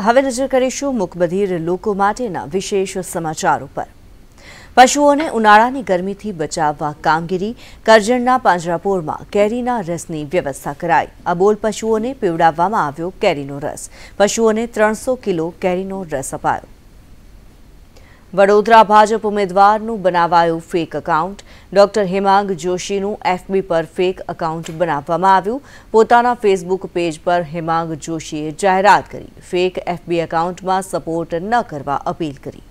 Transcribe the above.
હવે નજર કરીશું મુકબધીર લોકો માટેના વિશેષ સમાચાર પર પશુઓને ઉનાળાની ગરમીથી બચાવવા કામગીરી કરજણના પાંજરાપોરમાં કેરીના રસની વ્યવસ્થા કરાઈ અબોલ પશુઓને પીવડાવવામાં આવ્યો કેરીનો રસ પશુઓને ત્રણસો કિલો કેરીનો રસ અપાયો વડોદરા ભાજપ ઉમેદવારનું બનાવાયું ફેક એકાઉન્ટ ડોક્ટર હેમાંગ જોશીનું એફબી પર ફેક એકાઉન્ટ બનાવવામાં આવ્યું પોતાના ફેસબુક પેજ પર હેમાંગ જોશીએ જાહેરાત કરી ફેક એફબી એકાઉન્ટમાં સપોર્ટ ન કરવા અપીલ કરી